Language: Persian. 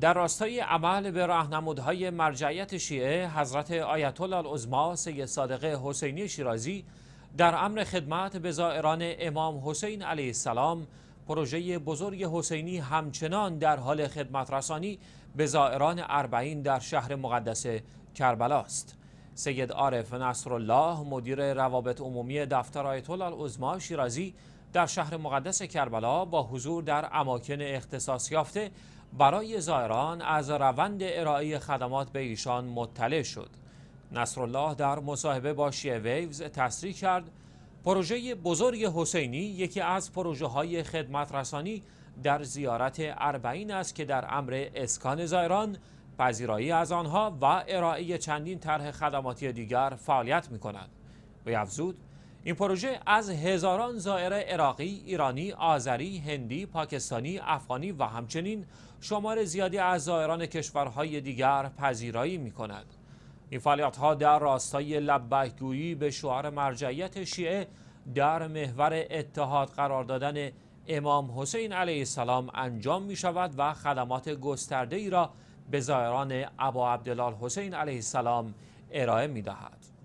در راستای عمل به راهنمودهای مرجعیت شیعه حضرت آیت الله العظما سید صادق حسینی شیرازی در امر خدمت به زائران امام حسین علیه السلام پروژه بزرگ حسینی همچنان در حال خدمت رسانی به زائران اربعین در شهر مقدس است. سید عارف نصرالله مدیر روابط عمومی دفتر آیت الله العظما شیرازی در شهر مقدس کربلا با حضور در اماکن اختصاص یافته برای زائران از روند ارائه خدمات به ایشان مطلع شد نصرالله در مصاحبه با شیه ویوز تصریح کرد پروژه بزرگ حسینی یکی از پروژه های خدمت رسانی در زیارت اربعین است که در امر اسکان زائران پذیرایی از آنها و ارائه چندین طرح خدماتی دیگر فعالیت می کند. به افزود این پروژه از هزاران زائر عراقی، ایرانی، آذری، هندی، پاکستانی، افغانی و همچنین شمار زیادی از زائران کشورهای دیگر پذیرایی می کند. این فعالیت ها در راستای لبکگویی به شعار مرجعیت شیعه در محور اتحاد قرار دادن امام حسین علیه السلام انجام می شود و خدمات گسترده ای را به زائران ابا عبدالله حسین علیه السلام ارائه می دهد.